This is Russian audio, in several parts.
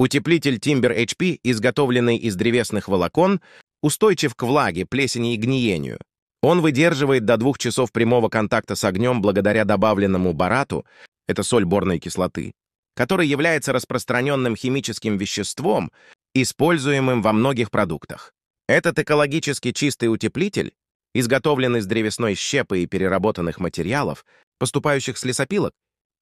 Утеплитель Timber HP, изготовленный из древесных волокон, устойчив к влаге, плесени и гниению. Он выдерживает до двух часов прямого контакта с огнем благодаря добавленному барату, это соль борной кислоты, который является распространенным химическим веществом, используемым во многих продуктах. Этот экологически чистый утеплитель, изготовленный из древесной щепы и переработанных материалов, поступающих с лесопилок,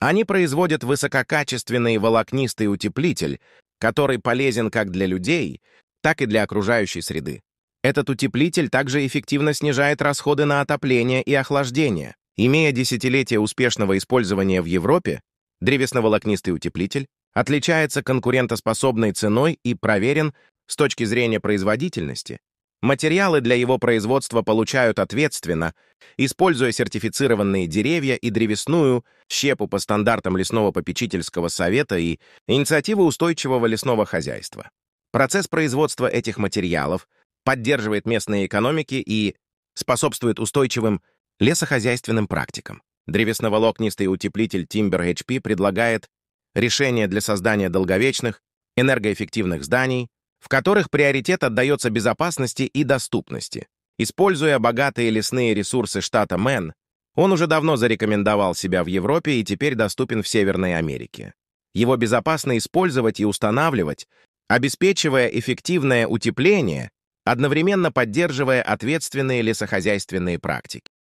они производят высококачественный волокнистый утеплитель, который полезен как для людей, так и для окружающей среды. Этот утеплитель также эффективно снижает расходы на отопление и охлаждение. Имея десятилетия успешного использования в Европе, древесноволокнистый утеплитель отличается конкурентоспособной ценой и проверен с точки зрения производительности. Материалы для его производства получают ответственно используя сертифицированные деревья и древесную, щепу по стандартам лесного попечительского совета и инициативы устойчивого лесного хозяйства. Процесс производства этих материалов поддерживает местные экономики и способствует устойчивым лесохозяйственным практикам. Древесноволокнистый утеплитель Timber HP предлагает решение для создания долговечных, энергоэффективных зданий, в которых приоритет отдается безопасности и доступности, Используя богатые лесные ресурсы штата Мэн, он уже давно зарекомендовал себя в Европе и теперь доступен в Северной Америке. Его безопасно использовать и устанавливать, обеспечивая эффективное утепление, одновременно поддерживая ответственные лесохозяйственные практики.